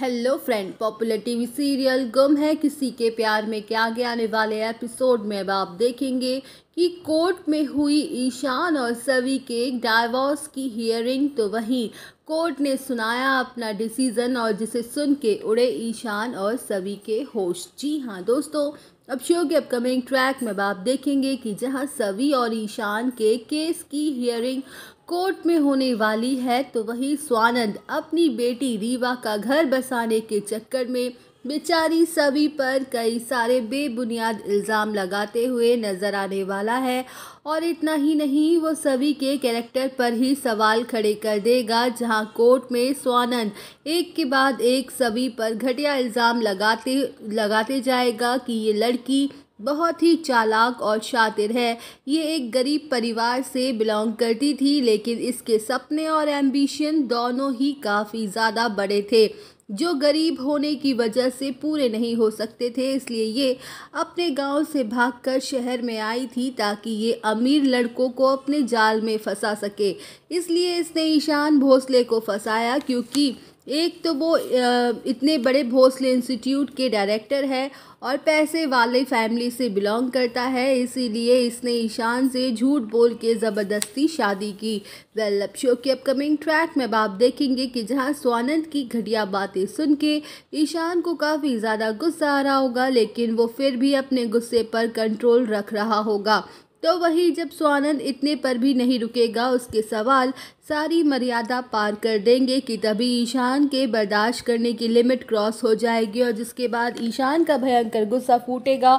hello friend popular TV serial Ghum Hai किसी के प्यार में क्या आगे आने वाले एपिसोड में अब आप देखेंगे कि कोर्ट में हुई ईशान और सवी के डाइवोर्स की हियरिंग तो वहीं कोर्ट ने सुनाया अपना डिसीज़न और जिसे सुन के उड़े ईशान और सभी के होश जी हाँ दोस्तों अब शो के अपकमिंग ट्रैक में आप देखेंगे कि जहां सभी और ईशान के केस की हियरिंग कोर्ट में होने वाली है तो वहीं स्वानंद अपनी बेटी रीवा का घर बसाने के चक्कर में बेचारी सभी पर कई सारे बेबुनियाद इल्ज़ाम लगाते हुए नज़र आने वाला है और इतना ही नहीं वो सभी के कैरेक्टर पर ही सवाल खड़े कर देगा जहां कोर्ट में स्वानंद एक के बाद एक सभी पर घटिया इल्ज़ाम लगाते लगाते जाएगा कि ये लड़की बहुत ही चालाक और शातिर है ये एक गरीब परिवार से बिलोंग करती थी लेकिन इसके सपने और एम्बिशन दोनों ही काफ़ी ज़्यादा बड़े थे जो गरीब होने की वजह से पूरे नहीं हो सकते थे इसलिए ये अपने गांव से भागकर शहर में आई थी ताकि ये अमीर लड़कों को अपने जाल में फंसा सके इसलिए इसने ईशान भोसले को फंसाया क्योंकि एक तो वो इतने बड़े भोसले इंस्टीट्यूट के डायरेक्टर है और पैसे वाले फैमिली से बिलोंग करता है इसीलिए इसने ईशान से झूठ बोल के ज़बरदस्ती शादी की वेल अब शो के अपकमिंग ट्रैक में आप देखेंगे कि जहां स्वानंद की घटिया बातें सुन के ईशान को काफ़ी ज़्यादा गुस्सा आ रहा होगा लेकिन वो फिर भी अपने गुस्से पर कंट्रोल रख रहा होगा तो वही जब स्वानंद इतने पर भी नहीं रुकेगा उसके सवाल सारी मर्यादा पार कर देंगे कि तभी ईशान के बर्दाश्त करने की लिमिट क्रॉस हो जाएगी और जिसके बाद ईशान का भयंकर गुस्सा फूटेगा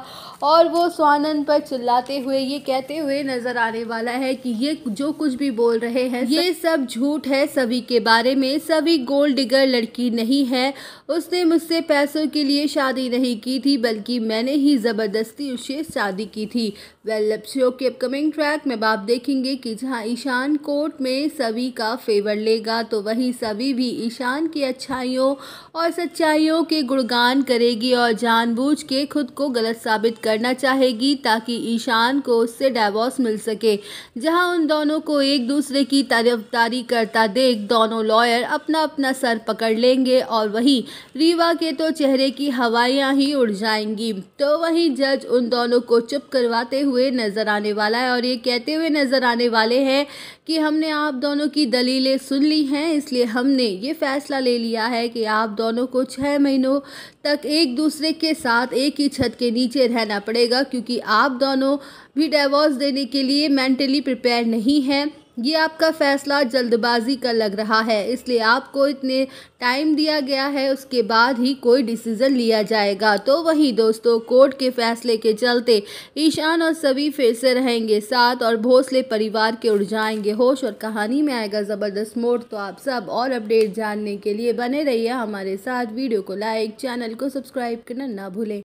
और वो स्वानंद पर चिल्लाते हुए ये कहते हुए नज़र आने वाला है कि ये जो कुछ भी बोल रहे हैं ये सब झूठ है सभी के बारे में सभी गोल्ड डिगर लड़की नहीं है उसने मुझसे पैसों के लिए शादी नहीं की थी बल्कि मैंने ही ज़बरदस्ती उससे शादी की थी वेल शो के अपकमिंग ट्रैक में आप देखेंगे कि जहाँ ईशान कोर्ट में सभी सभी का फेवर लेगा तो वहीं सभी भी ईशान की अच्छाइयों और सच्चाइयों के गुणगान करेगी और जानबूझ के खुद को गलत साबित करना चाहेगी ताकि ईशान को उससे डाइवोर्स मिल सके जहां उन दोनों को एक दूसरे की तरफदारी करता देख दोनों लॉयर अपना अपना सर पकड़ लेंगे और वहीं रीवा के तो चेहरे की हवाइयाँ ही उड़ जाएंगी तो वहीं जज उन दोनों को चुप करवाते हुए नजर आने वाला है और ये कहते हुए नजर आने वाले हैं कि हमने आप दोनों दोनों की दलीलें सुन ली हैं इसलिए हमने ये फैसला ले लिया है कि आप दोनों को छः महीनों तक एक दूसरे के साथ एक ही छत के नीचे रहना पड़ेगा क्योंकि आप दोनों भी डिवोर्स देने के लिए मेंटली प्रिपेयर नहीं हैं ये आपका फ़ैसला जल्दबाजी का लग रहा है इसलिए आपको इतने टाइम दिया गया है उसके बाद ही कोई डिसीज़न लिया जाएगा तो वहीं दोस्तों कोर्ट के फैसले के चलते ईशान और सभी फिर से रहेंगे साथ और भोसले परिवार के उड़ जाएंगे होश और कहानी में आएगा ज़बरदस्त मोड़ तो आप सब और अपडेट जानने के लिए बने रहिए हमारे साथ वीडियो को लाइक चैनल को सब्सक्राइब करना ना भूलें